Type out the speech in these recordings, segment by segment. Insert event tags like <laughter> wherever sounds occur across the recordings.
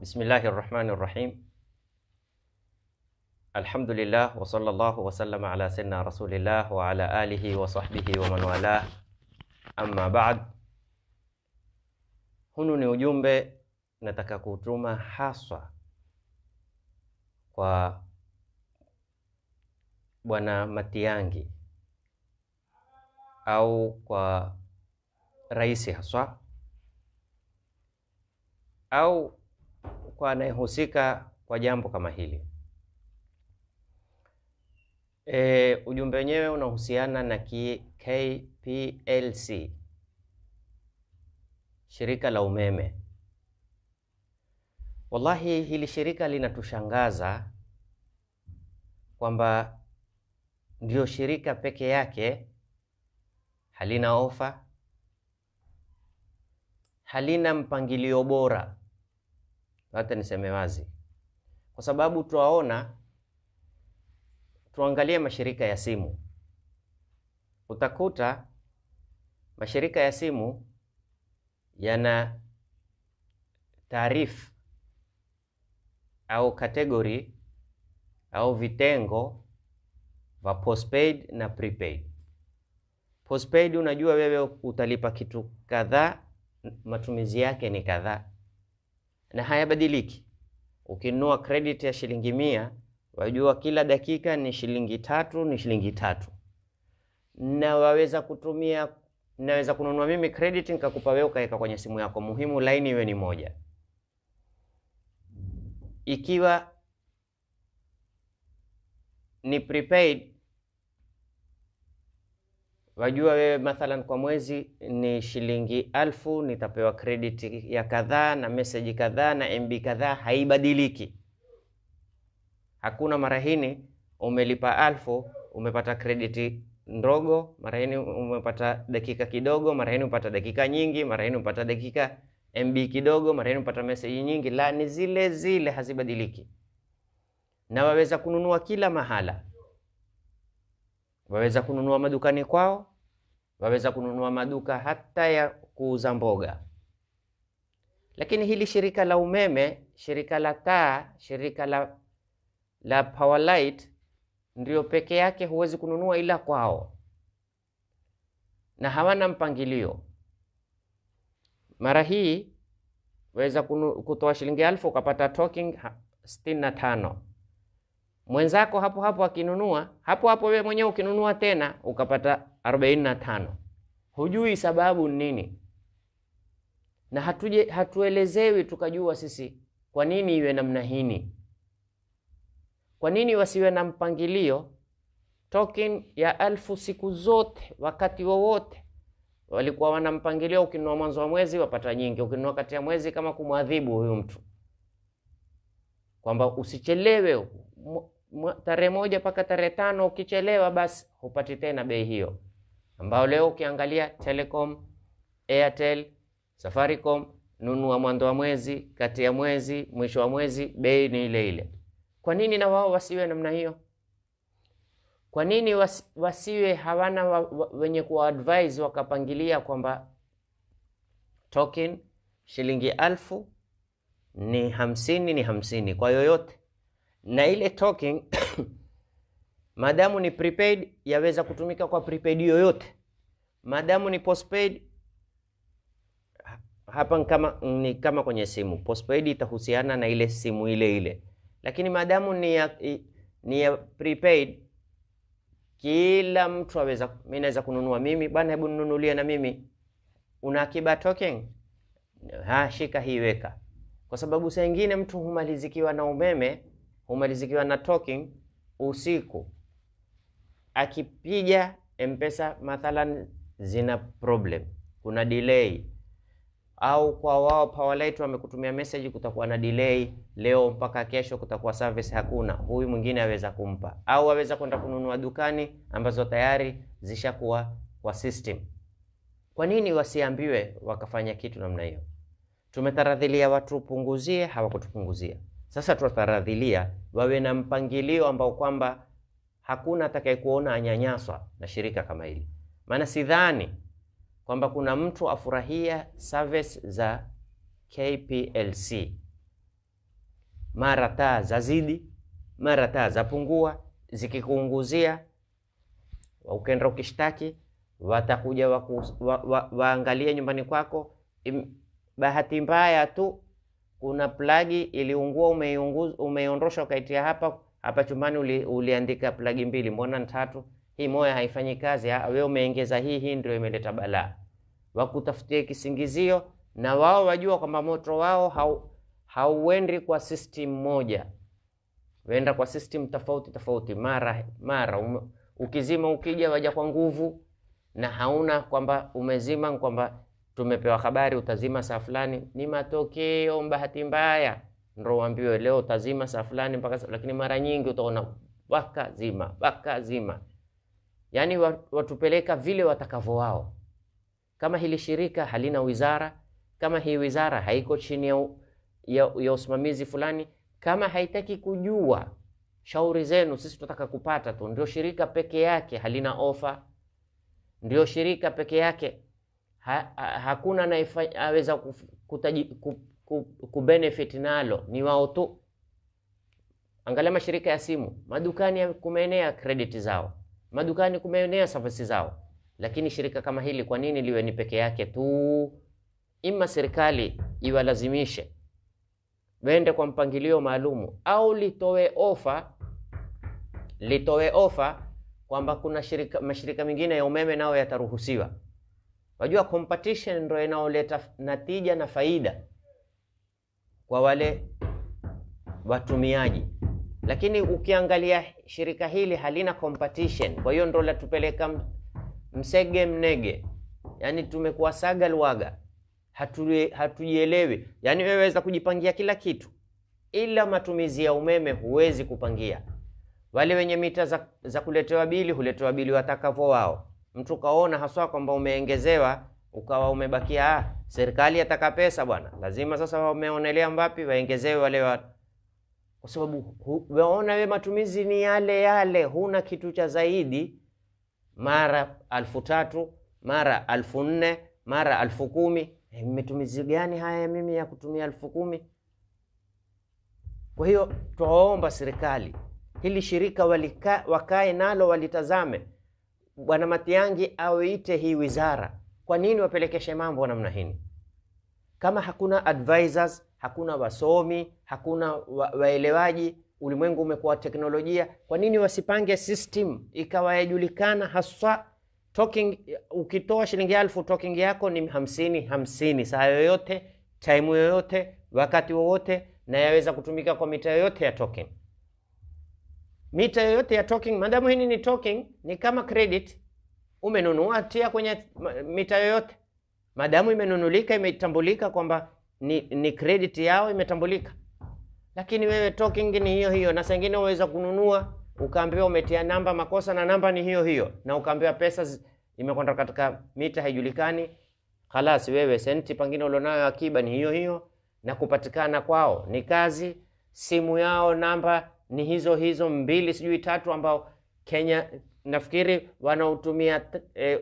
بسم الله الرحمن الرحيم الحمد لله وصلى الله وسلم على سيدنا رسول الله وعلى آله وصحبه ومن والاه أما بعد hunu ni ujumbe nataka kutuma haswa kwa bwana Matiangi au kwa rais haswa au kwa anayehusika kwa jambo kama hili. E, ujumbe wenyewe unahusiana na KPLC, shirika la umeme. Wallahi, hili shirika linatushangaza kwamba ndio shirika peke yake halina ofa, halina mpangilio bora hata niseme wazi, kwa sababu twaona, tuangalie mashirika ya simu, utakuta mashirika ya simu yana taarifa au kategori au vitengo va postpaid na prepaid. Postpaid unajua wewe utalipa kitu kadhaa, matumizi yake ni kadhaa na hayabadiliki. Ukinunua credit ya shilingi mia, wajua kila dakika ni shilingi tatu, ni shilingi tatu, na waweza kutumia naweza kununua mimi credit nikakupa wewe ukaweka kwenye simu yako, muhimu laini iwe ni moja. Ikiwa ni prepaid wajua wewe mathalan kwa mwezi ni shilingi alfu, nitapewa credit ya kadhaa na message kadhaa na MB kadhaa, haibadiliki. Hakuna marahini umelipa alfu umepata krediti ndogo, marahini umepata dakika kidogo, marahini umepata dakika nyingi, marahini umepata dakika MB kidogo, marahini umepata message nyingi. La, ni zile zile, hazibadiliki, na waweza kununua kila mahala waweza kununua madukani kwao, waweza kununua maduka hata ya kuuza mboga. Lakini hili shirika la umeme, shirika la taa, shirika la, la light ndio peke yake huwezi kununua ila kwao, na hawana mpangilio. Mara hii waweza kutoa shilingi elfu ukapata talking sitini na tano mwenzako hapo hapo akinunua hapo hapo, wewe mwenyewe ukinunua tena ukapata 45. Hujui sababu nini, na hatuje, hatuelezewi tukajua sisi kwa nini iwe namna hini, kwa nini wasiwe na mpangilio token ya alfu siku zote, wakati wowote walikuwa wana mpangilio. ukinua mwanzo wa mwezi wapata nyingi, ukinua kati ya mwezi, kama kumwadhibu huyu mtu kwamba usichelewe tarehe moja mpaka tarehe tano, ukichelewa basi hupati tena bei hiyo ambao leo ukiangalia Telecom, Airtel, Safaricom, nunua mwanzo wa mwezi, kati ya mwezi, mwisho wa mwezi, bei ni ile ile. Kwa nini na wao wasiwe namna hiyo? Kwa nini wasiwe hawana wa, wa, wenye kuwa advise wakapangilia kwamba token shilingi alfu ni hamsini ni hamsini kwa yoyote, na ile token <coughs> Madamu ni prepaid yaweza kutumika kwa prepaid yoyote. Madamu ni postpaid hapa ni kama, ni kama kwenye simu postpaid itahusiana na ile simu ile ile, lakini madamu ni ya, ni ya prepaid, kila mtu aweza, mimi naweza kununua mimi bwana, hebu ninunulie na mimi. Una akiba token? Ha, shika hii weka, kwa sababu saa nyingine mtu humalizikiwa na umeme, humalizikiwa na token usiku akipiga Mpesa mathalan zina problem, kuna delay au kwa wao powerlight wamekutumia message, kutakuwa na delay leo mpaka kesho, kutakuwa service hakuna, huyu mwingine aweza kumpa, au aweza kwenda kununua dukani ambazo tayari zishakuwa kwa system. Kwa nini wasiambiwe wakafanya kitu namna hiyo? Tumetaradhilia watu punguzie, hawakutupunguzia. Sasa tutaradhilia wawe na mpangilio ambao kwamba hakuna atakayekuona anyanyaswa na shirika kama hili. Maana sidhani kwamba kuna mtu afurahia service za KPLC, mara taa zazidi, mara taa zapungua, zikikuunguzia ukenda ukishtaki, watakuja waku, wa, wa, waangalie nyumbani kwako. Bahati mbaya tu kuna plagi iliungua, umeiondosha ukaitia hapa hapa chumbani uli, uliandika plagi mbili, mbona tatu? Hii moya haifanyi kazi, we umeengeza hii, hii ndio imeleta balaa. Wakutafutie kisingizio, na wao wajua kwamba moto wao hau, hauendi kwa system moja, wenda kwa system tofauti tofauti. Mara mara um, ukizima ukija waja kwa nguvu, na hauna kwamba umezima kwamba tumepewa habari utazima saa fulani. Ni matokeo bahati mbaya ndio uambiwe leo tazima saa fulani mpaka saa, lakini mara nyingi utaona waka zima waka zima. yaani watupeleka vile watakavyo wao. Kama hili shirika halina wizara, kama hii wizara haiko chini ya, ya, ya usimamizi fulani, kama haitaki kujua shauri zenu, sisi tunataka kupata tu. Ndio shirika peke yake halina ofa, ndio shirika peke yake ha, ha, hakuna kutaji anayeweza kubenefit nalo ni wao tu. Angalia mashirika ya simu, madukani kumeenea credit zao, madukani kumeenea services zao. Lakini shirika kama hili kwa nini liwe ni peke yake tu? Ima serikali iwalazimishe wende kwa mpangilio maalumu, au litoe ofa, litoe ofa kwamba kuna shirika, mashirika mengine ya umeme nao yataruhusiwa. Wajua, competition ndio inaoleta natija na faida kwa wale watumiaji, lakini ukiangalia shirika hili halina competition. Kwa hiyo ndo latupeleka msege mnege, yani tumekuwa saga lwaga, hatujielewi hatu. Yani wewe kujipangia kila kitu, ila matumizi ya umeme huwezi kupangia. Wale wenye mita za, za kuletewa bili huletewa bili watakavyo wao. Mtu kaona haswa kwamba umeongezewa ukawa umebakia ah, serikali ataka pesa bwana, lazima sasa wameonelea mbapi waengezewe wale watu, kwa sababu waona we matumizi ni yale yale, huna kitu cha zaidi, mara alfu tatu mara alfu nne mara alfu kumi eh, matumizi gani haya mimi ya kutumia alfu kumi? Kwa hiyo twaomba serikali hili shirika walika, wakae nalo walitazame, bwana Matiangi aweite hii wizara kwa nini wapelekeshe mambo namna hii kama hakuna advisors, hakuna wasomi, hakuna wa waelewaji? Ulimwengu umekuwa teknolojia, kwa nini wasipange system ikawayajulikana haswa? Talking, ukitoa shilingi alfu talking yako ni hamsini hamsini, saa yoyote, time yoyote, wakati wowote, na yaweza kutumika kwa mita yoyote ya talking. Mita yoyote ya talking, madamu hii ni talking, ni kama credit umenunua tia kwenye mita yoyote, madamu imenunulika, imetambulika kwamba ni, ni credit yao imetambulika. Lakini wewe talking ni hiyo hiyo, na sengine unaweza kununua ukaambiwa umetia namba makosa na namba ni hiyo hiyo, na ukaambiwa pesa imekwenda katika mita haijulikani. Halas, wewe senti pengine ulionayo akiba ni hiyo hiyo, na kupatikana kwao ni kazi, simu yao namba ni hizo hizo mbili sijui tatu, ambao Kenya nafikiri wanaotumia e,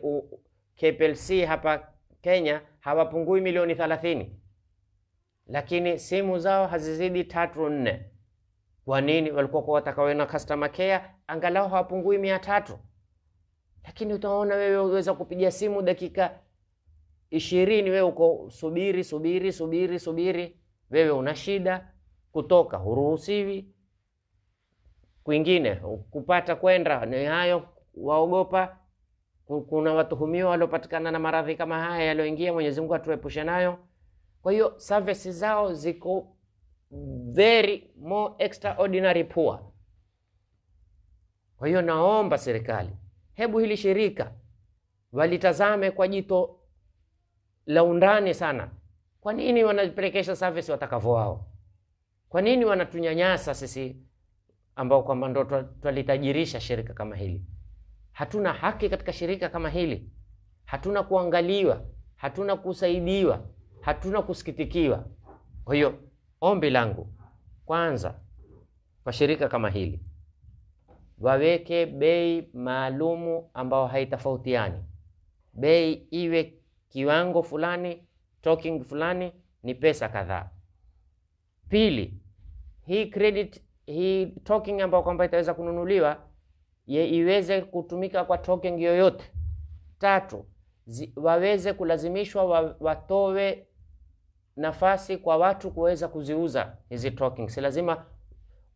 KPLC hapa Kenya hawapungui milioni 30 lakini simu zao hazizidi tatu nne. Kwa nini? Walikuwa kwa watakawana customer care angalau hawapungui mia tatu, lakini utaona wewe uweza kupiga simu dakika ishirini, wewe uko subiri subiri subiri subiri, wewe una shida kutoka, huruhusiwi kwingine kupata kwenda ni hayo, waogopa. Kuna watuhumiwa waliopatikana na maradhi kama haya yaliyoingia, Mwenyezi Mungu atuepushe nayo. Kwa hiyo services zao ziko very more extraordinary poor. Kwa hiyo naomba serikali, hebu hili shirika walitazame kwa jito la undani sana. Kwa nini wanapelekesha service watakavyo wao? Kwa nini wanatunyanyasa sisi ambao kwamba ndo twalitajirisha shirika kama hili. Hatuna haki katika shirika kama hili, hatuna kuangaliwa, hatuna kusaidiwa, hatuna kusikitikiwa. Kwa hiyo ombi langu kwanza, kwa shirika kama hili waweke bei maalumu ambao haitofautiani. Bei iwe kiwango fulani, talking fulani, ni pesa kadhaa. Pili, hii credit hii token ambayo kwamba itaweza kununuliwa ye iweze kutumika kwa token yoyote. Tatu, zi, waweze kulazimishwa wa, watowe nafasi kwa watu kuweza kuziuza hizi token. Si lazima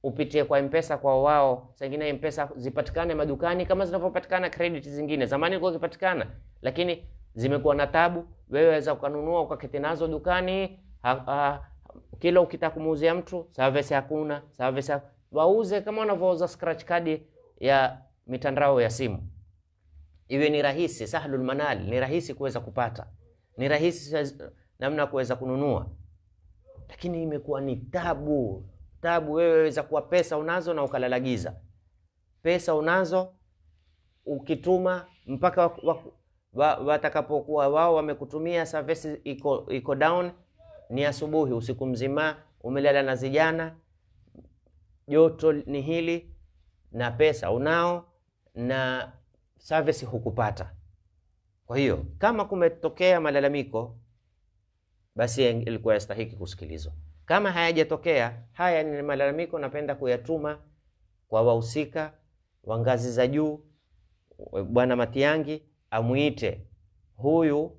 upitie kwa Mpesa kwa wao, zingine Mpesa zipatikane madukani kama zinavyopatikana credit zingine. Zamani ilikuwa ikipatikana, lakini zimekuwa na tabu. Wewe waweza ukanunua ukaketi nazo dukani ha, ha, kila ukita kumuuzia mtu service hakuna service hakuna. Wauze kama wanavyouza scratch card ya mitandao ya simu, iwe ni rahisi, sahlul manal, ni rahisi kuweza kupata, ni rahisi namna kuweza kununua, lakini imekuwa ni tabu tabu. Wewe waweza kuwa pesa unazo na ukalalagiza, pesa unazo ukituma mpaka watakapokuwa wao wamekutumia service iko, iko down ni asubuhi, usiku mzima umelala na zijana, joto ni hili, na pesa unao na service hukupata. Kwa hiyo kama kumetokea malalamiko, basi ilikuwa yastahiki kusikilizwa. Kama hayajatokea haya, ni malalamiko, napenda kuyatuma kwa wahusika wa ngazi za juu. Bwana Matiangi amuite huyu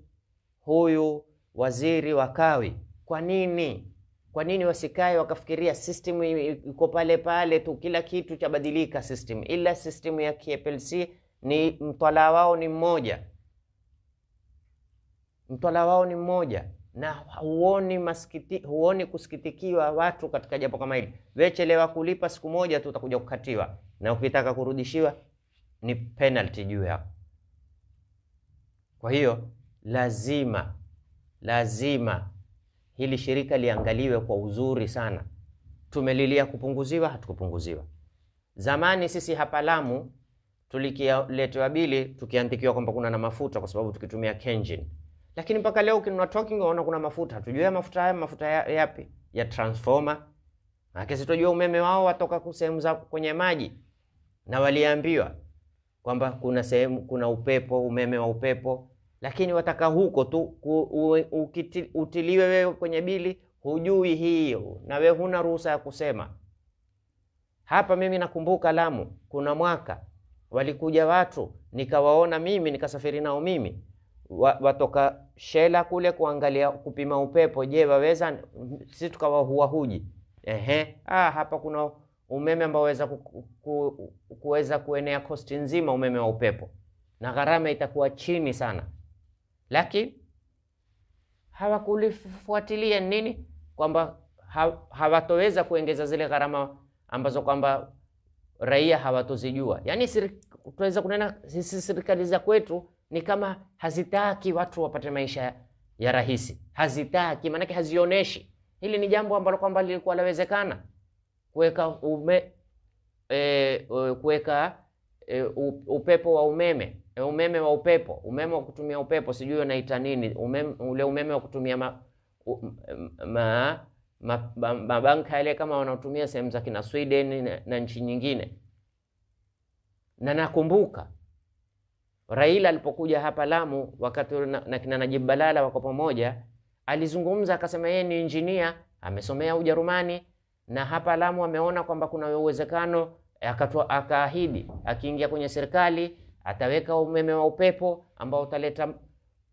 huyu waziri wa kawi kwa nini? Kwa nini wasikae wakafikiria system iko pale pale tu, kila kitu chabadilika system, ila system ya KPLC ni mtwala wao ni mmoja, mtwala wao ni mmoja na huoni masikiti, huoni kusikitikiwa watu katika jambo kama hili. Wechelewa kulipa siku moja tu utakuja kukatiwa, na ukitaka kurudishiwa ni penalty juu yako. Kwa hiyo lazima lazima hili shirika liangaliwe kwa uzuri sana. Tumelilia kupunguziwa, hatukupunguziwa. Zamani sisi hapa Lamu tulikiletewa bili tukiandikiwa kwamba kuna na mafuta, kwa sababu tukitumia kenjin lakini mpaka leo ukinunua talking unaona kuna mafuta, hatujui mafuta haya mafuta yapi ya transformer akisitojua umeme wao watoka sehemu za kwenye maji, na waliambiwa kwamba kuna sehemu kuna upepo, umeme wa upepo lakini wataka huko tu utiliwe wewe kwenye bili, hujui hiyo na wewe huna ruhusa ya kusema. Hapa mimi nakumbuka Lamu, kuna mwaka walikuja watu nikawaona mimi nikasafiri nao mimi watoka Shela kule kuangalia kupima upepo, je, waweza sisi tukawahua huji. Ehe, ah, hapa kuna umeme ambao waweza kuweza kuenea kosti nzima, umeme wa upepo na gharama itakuwa chini sana lakini hawakulifuatilia nini, kwamba hawatoweza kuongeza zile gharama ambazo kwamba raia hawatozijua. Yani tunaweza kunena sisi serikali za kwetu ni kama hazitaki watu wapate maisha ya rahisi, hazitaki maanake, hazioneshi hili ni jambo ambalo kwamba lilikuwa lawezekana kuweka ume e, kuweka e, upepo wa umeme E, umeme wa upepo, umeme wa kutumia upepo, sijui unaita nini umeme, ule umeme wa kutumia ma, ma, ma, ma, mabanka yale kama wanaotumia sehemu za kina Sweden na, na nchi nyingine. Na nakumbuka Raila alipokuja hapa Lamu wakati na, na kina Najib Balala wako pamoja, alizungumza akasema yeye ni injinia amesomea Ujerumani na hapa Lamu ameona kwamba kuna uwezekano, akaahidi akiingia kwenye serikali ataweka umeme wa upepo ambao utaleta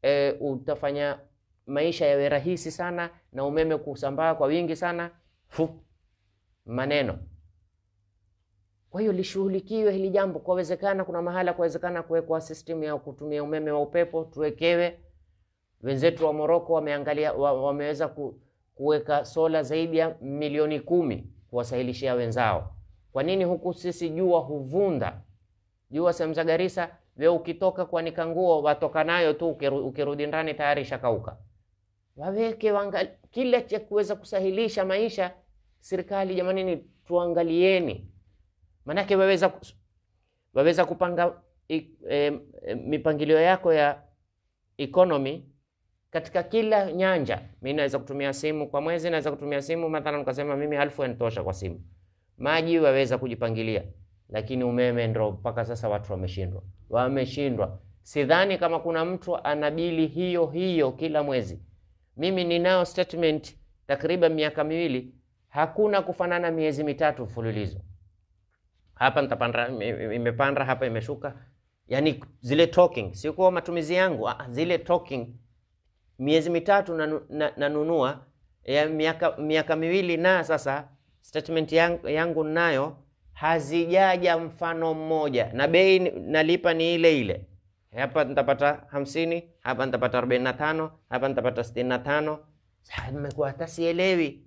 e, utafanya maisha yawe rahisi sana na umeme kusambaa kwa wingi sana fu maneno. Kwa hiyo lishughulikiwe hili jambo, kwawezekana, kuna mahala kwawezekana kuwekwa system ya kutumia umeme wa upepo tuwekewe. Wenzetu wa Moroko wameangalia, wameweza ku, kuweka sola zaidi ya milioni kumi kuwasahilishia wenzao. Kwa nini huku sisi jua huvunda jua sehemu za Garissa we ukitoka kuanika nguo watoka nayo tu, ukirudi ndani tayari shakauka. Waweke kila cha kuweza kusahilisha maisha. Serikali jamanini, tuangalieni, maanake waweza waweza kupanga e, e, mipangilio yako ya economy katika kila nyanja. Mimi naweza kutumia simu kwa mwezi, naweza kutumia simu mathalan, ukasema mimi elfu yanitosha kwa simu. Maji waweza kujipangilia lakini umeme ndo mpaka sasa watu wameshindwa, wameshindwa. Sidhani kama kuna mtu ana bili hiyo hiyo kila mwezi. Mimi ninayo statement takriban miaka miwili, hakuna kufanana miezi mitatu mfululizo, hapa nitapanda, imepanda hapa, imeshuka, yani zile talking, sikuwa matumizi yangu ah, zile talking miezi mitatu nanunua na, na ya miaka miaka miwili na sasa statement yangu, yangu nayo hazijaja mfano mmoja, na bei nalipa ni ile ile. Hapa nitapata hamsini, hapa nitapata arobaini na tano, hapa nitapata sitini na tano. Nimekuwa hata sielewi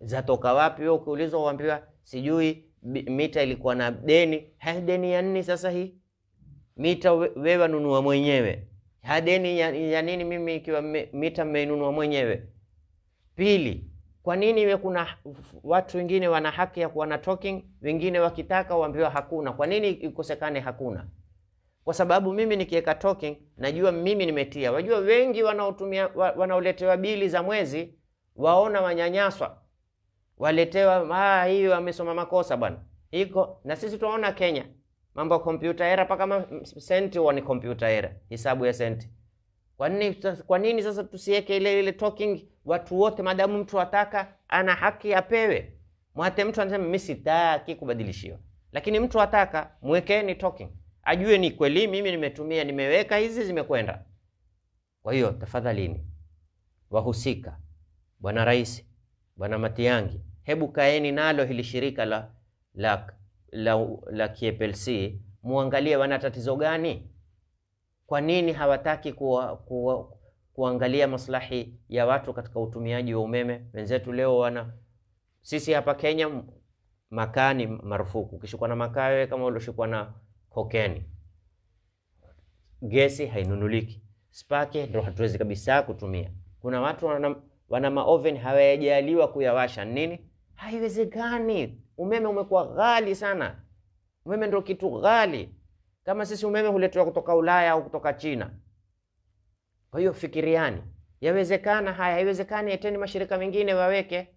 zatoka wapi. Wewe ukiulizwa uambiwa sijui mita ilikuwa na deni. ha deni ya nini sasa hii? Mita wewe nunua mwenyewe. Ha, deni ya, ya nini mimi ikiwa mita mmeinunua mwenyewe? Pili, kwa nini iwe kuna watu wengine wana haki ya kuwa na talking, wengine wakitaka waambiwa hakuna? Kwa nini ikosekane hakuna? Kwa sababu mimi nikiweka talking najua mimi nimetia. Wajua wengi wanaotumia wanaoletewa bili za mwezi waona wanyanyaswa, waletewa ah, hiyo amesoma makosa bwana, iko na sisi tunaona Kenya mambo ya kompyuta era, paka senti huwa ni kompyuta era, hisabu ya senti. Kwa nini, kwa nini sasa tusiweke ile ile talking watu wote, madamu mtu ataka ana haki apewe. Mwate mtu anasema mimi sitaki kubadilishiwa, lakini mtu ataka mwekeni talking ajue ni kweli mimi nimetumia, nimeweka hizi zimekwenda. Kwa hiyo tafadhalini, wahusika, bwana rais, bwana Matiangi, hebu kaeni nalo hili shirika la la la, la KPLC, muangalie wana tatizo gani, kwa nini hawataki kuwa, kuwa kuangalia maslahi ya watu katika utumiaji wa umeme. Wenzetu leo wana sisi hapa Kenya makaa ni marufuku. Ukishikwa na makaa wewe kama ulioshikwa na kokeni. Gesi hainunuliki. Spake ndio hatuwezi kabisa kutumia. Kuna watu wana, wana maoven hawajaliwa kuyawasha nini? Haiwezekani. Umeme umekuwa ghali sana. Umeme ndio kitu ghali. Kama sisi umeme huletewa kutoka Ulaya au kutoka China. Kwa hiyo fikiriani, yaani, yawezekana haya, haiwezekani eteni mashirika mengine waweke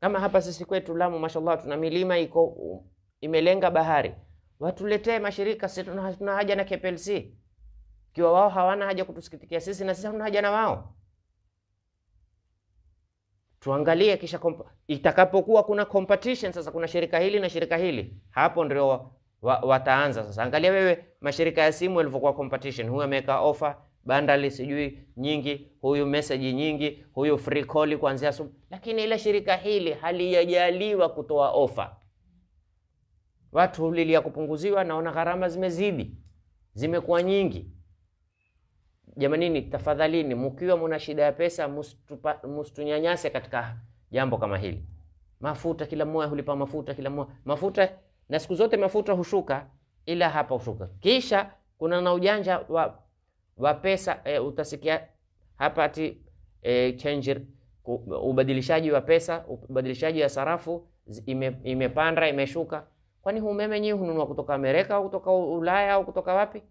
kama hapa sisi kwetu Lamu, mashallah, tuna milima iko imelenga bahari. Watuletee mashirika, sisi tuna haja na KPLC kiwa wao hawana haja kutusikitikia sisi, na sisi hatuna haja na wao. Tuangalie kisha kompa, itakapokuwa kuna competition sasa, kuna shirika hili na shirika hili, hapo ndio wataanza wa, wataanza sasa. Angalia wewe mashirika ya simu yalivyokuwa competition, huyu ameweka offer bandali sijui nyingi, huyu message nyingi, huyu free call kuanzia asubuhi, lakini ile shirika hili halijajaliwa kutoa ofa. Watu hulilia kupunguziwa, naona gharama zimezidi, zimekuwa nyingi. Jamanini, tafadhalini, mkiwa muna shida ya pesa, msitunyanyase katika jambo kama hili. Mafuta kila mmoja hulipa mafuta kila mmoja, mafuta na siku zote mafuta hushuka, ila hapa hushuka. Kisha kuna na ujanja wa wa pesa e, utasikia ati e, change ubadilishaji wa pesa, ubadilishaji wa sarafu ime, imepanda imeshuka. Kwani huu umeme nyinyi hununua kutoka Amerika au kutoka Ulaya au kutoka wapi?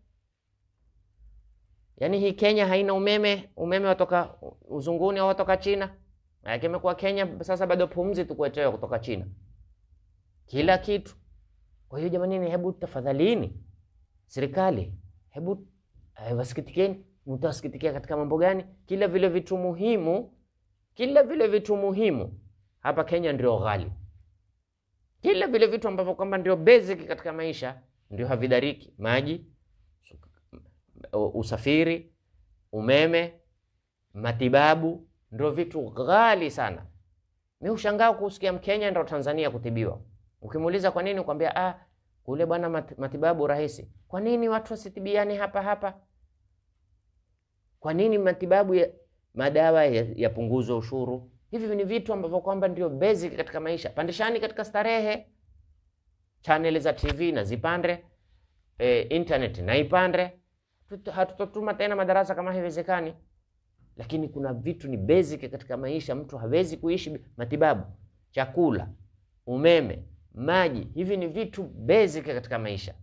Yaani hii Kenya haina umeme, umeme watoka uzunguni au watoka China. Maana Kenya sasa bado pumzi tukuetewa kutoka China. Kila kitu. Kwa hiyo jamani, hebu tafadhalini serikali, hebu Eh, wasikitikeni mtawasikitikia katika mambo gani? Kila vile vitu muhimu, kila vile vitu muhimu hapa Kenya ndio ghali. Kila vile vitu ambavyo kwamba ndio basic katika maisha ndio havidariki: maji, usafiri, umeme, matibabu, ndio vitu ghali sana. Mimi ushangaa kusikia Mkenya ndio Tanzania kutibiwa. Ukimuuliza kwa nini, ukwambia ah, kule bwana matibabu rahisi. Kwa nini watu wasitibiane hapa hapa? Kwa nini matibabu ya madawa yapunguzwe ya ushuru? Hivi ni vitu ambavyo kwamba ndio basic katika maisha. Pandishani katika starehe, chaneli za TV na zipande, e, eh, internet na ipande. Hatutotuma tena madarasa kama haiwezekani, lakini kuna vitu ni basic katika maisha. Mtu hawezi kuishi, matibabu, chakula, umeme, maji, hivi ni vitu basic katika maisha.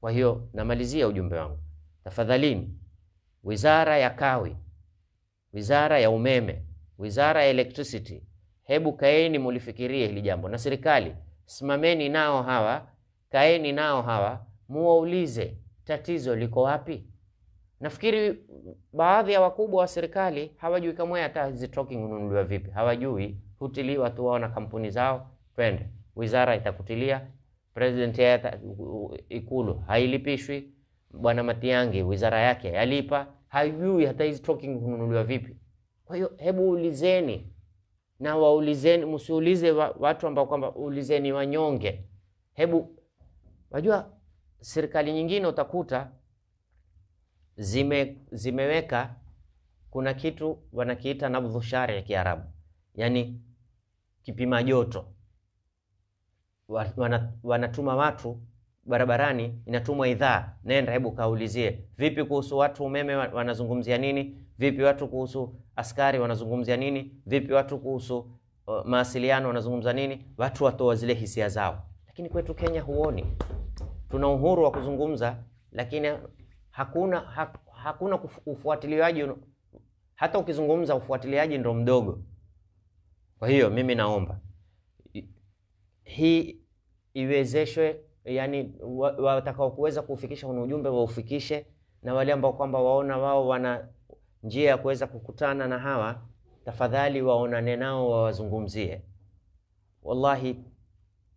Kwa hiyo namalizia ujumbe wangu, tafadhalini wizara ya kawi, wizara ya umeme, wizara ya electricity, hebu kaeni mulifikirie hili jambo, na serikali simameni nao hawa, kaeni nao hawa, muwaulize tatizo liko wapi. Nafikiri baadhi ya wakubwa wa serikali hawajui kamwe hata hizi token hununuliwa vipi, hawajui hutiliwa tu wao na kampuni zao. Twende wizara itakutilia, president ya Ikulu hailipishwi Bwana Matiang'i wizara yake yalipa, hajui hata hizi token kununuliwa vipi. Kwa hiyo hebu ulizeni na waulizeni, msiulize wa, watu ambao kwamba ulizeni wanyonge. Hebu wajua, serikali nyingine utakuta zime, zimeweka kuna kitu wanakiita nabdhu shari ya Kiarabu, yaani kipima joto. Wanatuma watu barabarani inatumwa idhaa, nenda hebu kaulizie, vipi kuhusu watu umeme wanazungumzia nini? Vipi watu kuhusu askari wanazungumzia nini? Vipi watu kuhusu uh, mawasiliano wanazungumza nini? Watu watoa zile hisia zao. Lakini kwetu Kenya huoni, tuna uhuru wa kuzungumza, lakini hakuna ha, hakuna ufuatiliaji. Hata ukizungumza ufuatiliaji ndo mdogo. Kwa hiyo mimi naomba hii iwezeshwe yani watakao kuweza kuufikisha kuna ujumbe waufikishe, na wale ambao kwamba waona wao wana njia ya kuweza kukutana na hawa, tafadhali waonane nao, wawazungumzie. Wallahi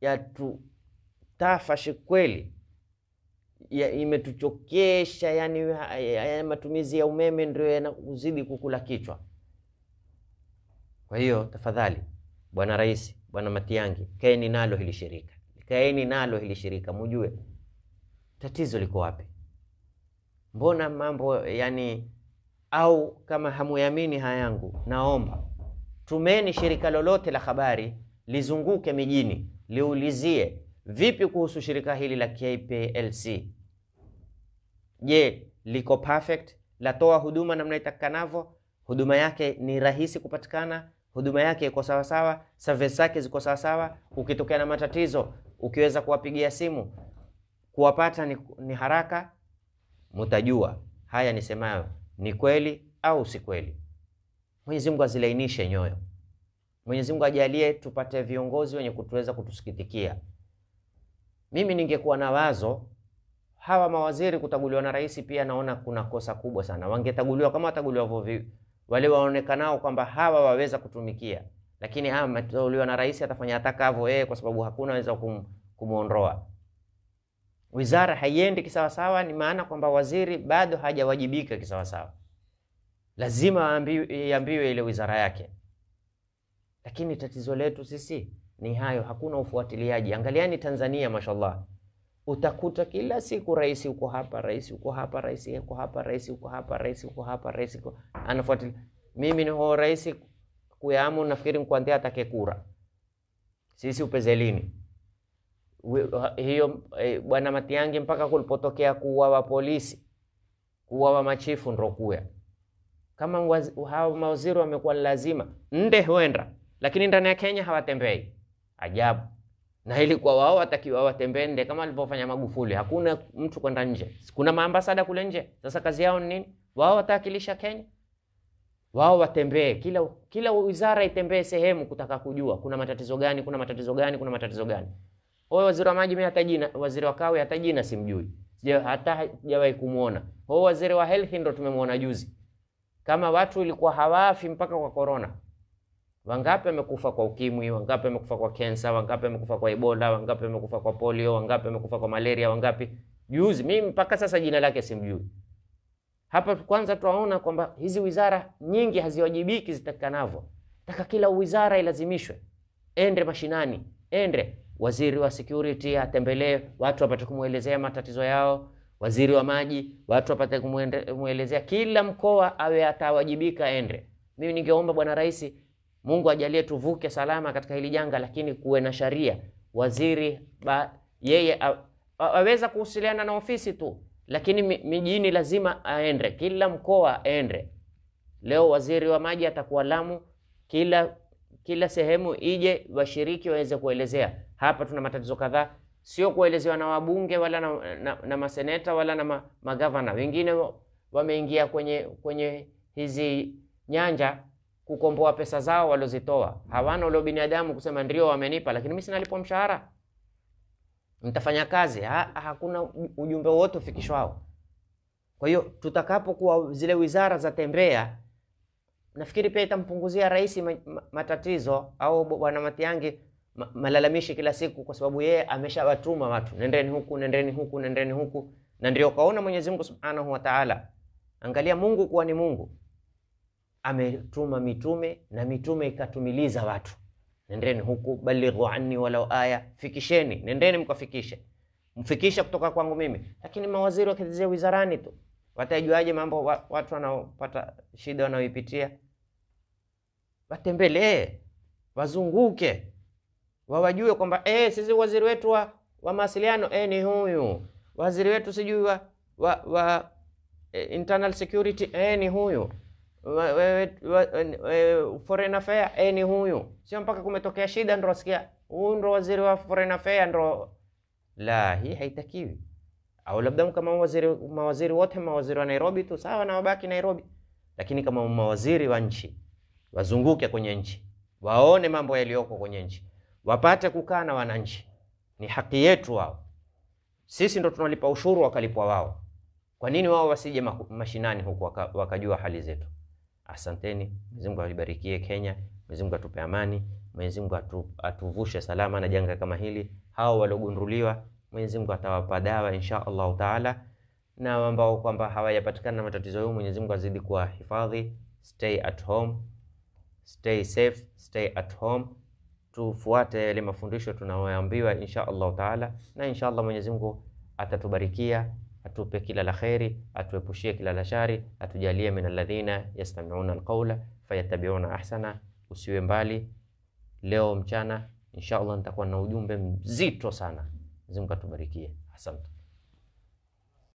yatutafashi kweli ya, imetuchokesha yani ya, matumizi ya umeme ndio yanazidi kukula kichwa. Kwa hiyo tafadhali, bwana rais, bwana Matiangi, kaeni nalo hili shirika kaeni nalo hili shirika mujue tatizo liko wapi, mbona mambo yani, au kama hamuyamini haya yangu, naomba tumeni shirika lolote la habari lizunguke mijini liulizie, vipi kuhusu shirika hili la KPLC? Je, liko perfect? Latoa huduma namna itakikanavyo? Huduma yake ni rahisi kupatikana? Huduma yake iko sawasawa? Service zake ziko sawasawa? Ukitokea na matatizo ukiweza kuwapigia simu kuwapata ni, ni haraka, mutajua haya nisemayo ni kweli au si kweli. Mwenyezi Mungu azilainishe nyoyo. Mwenyezi Mungu ajalie tupate viongozi wenye kutuweza kutusikitikia. Mimi ningekuwa na wazo, hawa mawaziri kutaguliwa na rais, pia naona kuna kosa kubwa sana. Wangetaguliwa kama wataguliwa wale waonekanao kwamba hawa waweza kutumikia lakini ameteuliwa na rais, atafanya atakavyo yeye, kwa sababu hakuna weza kum, kumuondoa. Wizara haiendi kisawasawa, ni maana kwamba waziri bado hajawajibika kisawasawa, lazima iambiwe ile wizara yake. Lakini tatizo letu sisi ni hayo, hakuna ufuatiliaji. Angaliani Tanzania, mashallah utakuta kila siku rais uko hapa, rais uko hapa, rais uko hapa, rais uko hapa, rais uko hapa, rais uko anafuatilia. Mimi ni ho rais kuyamu nafikiri mkuandia atake kura sisi upezelini hiyo eh, bwana Matiangi mpaka kulipotokea kuuawa polisi kuuawa machifu ndo kuya kama hao mawaziri wamekuwa lazima nde huenda, lakini ndani ya Kenya hawatembei. Ajabu! na ilikuwa wao watakiwa watembee nde kama walivyofanya Magufuli, hakuna mtu kwenda nje, kuna maambasada kule nje. Sasa kazi yao ni nini? Wao watawakilisha Kenya wao watembee, kila kila wizara itembee sehemu kutaka kujua kuna matatizo gani, kuna matatizo gani, kuna matatizo gani. Wao waziri wa maji mimi hata jina, waziri wa kawe hata jina simjui, sija hata hajawahi kumuona. Wao waziri wa health ndo tumemuona juzi. Kama watu ilikuwa hawafi mpaka kwa corona, wangapi wamekufa kwa ukimwi, wangapi wamekufa kwa kansa wangapi wamekufa kwa ebola, wangapi wamekufa kwa polio, wangapi wamekufa kwa malaria, wangapi juzi. Mimi mpaka sasa jina lake simjui. Hapa kwanza tunaona kwamba hizi wizara nyingi haziwajibiki zitakikanavyo. Taka kila wizara ilazimishwe ende mashinani, ende waziri wa security atembelee watu wapate kumwelezea matatizo yao, waziri wa maji watu wapate kumwelezea, kila mkoa awe atawajibika ende. Mimi ningeomba Bwana Rais, Mungu ajalie tuvuke salama katika hili janga, lakini kuwe na sharia. Waziri ba, yeye aweza kuwasiliana na ofisi tu lakini mijini lazima aende, kila mkoa aende. Leo waziri wa maji atakuwa Lamu, kila kila sehemu ije, washiriki waweze kuelezea, hapa tuna matatizo kadhaa, sio kuelezewa na wabunge wala na, na, na maseneta wala na ma, magavana. Wengine wameingia kwenye kwenye hizi nyanja kukomboa pesa zao walozitoa, hawana ule binadamu kusema ndio wamenipa, lakini mimi sinalipwa mshahara mtafanya kazi ha, hakuna ujumbe wote ufikishwao. Kwa hiyo tutakapokuwa zile wizara za tembea, nafikiri pia itampunguzia rais matatizo au bwana Matiang'i malalamishi kila siku, kwa sababu yeye ameshawatuma watu, nendeni huku, nendeni huku, nendeni huku. Na ndio kaona Mwenyezi Mungu Subhanahu wa Ta'ala, angalia Mungu kuwa ni Mungu, ametuma mitume na mitume ikatumiliza watu nendeni huku, balighu anni walau aya, fikisheni, nendeni mkafikishe, mfikishe kutoka kwangu mimi. Lakini mawaziri wakizia wizarani tu, watajuaje mambo wa, watu wanaopata shida wanaoipitia? Watembelee, wazunguke, wawajue kwamba eh, sisi waziri wetu wa, wa mawasiliano eh, ni huyu waziri wetu sijui wa, wa, wa eh, internal security eh, ni huyu wewe, wewe, wewe foreign affair eh, ni huyu, sio mpaka kumetokea shida ndo wasikia huyu ndo waziri wa foreign affair ndo. La, hii haitakiwi. Au labda kama waziri, mawaziri wote mawaziri wa Nairobi tu sawa na wabaki Nairobi, lakini kama mawaziri wa nchi wazunguke kwenye nchi, waone mambo yaliyoko kwenye nchi, wapate kukaa na wananchi. Ni haki yetu wao, sisi ndo tunalipa ushuru, wakalipwa wao. Kwa nini wao wasije mashinani huku wakajua hali zetu? Asanteni. Mwenyezi Mungu aibarikie Kenya. Mwenyezi Mungu atupe amani. Mwenyezi Mungu atu, atuvushe salama na janga kama hili. Hao waliogunduliwa Mwenyezi Mungu atawapa dawa insha Allahu taala, na ambao kwamba hawajapatikana na matatizo yao Mwenyezi Mungu azidi hifadhi Stay at home, stay safe, stay at home. Tufuate yale mafundisho tunayoambiwa insha Allahu taala, na insha Allah Mwenyezi Mungu atatubarikia atupe kila la kheri, atuepushie kila la shari, atujalie min alladhina yastami'una alqaula fayatabi'una ahsana. Usiwe mbali leo mchana, insha Allah nitakuwa na ujumbe mzito sana. Mwenyezi Mungu Asante.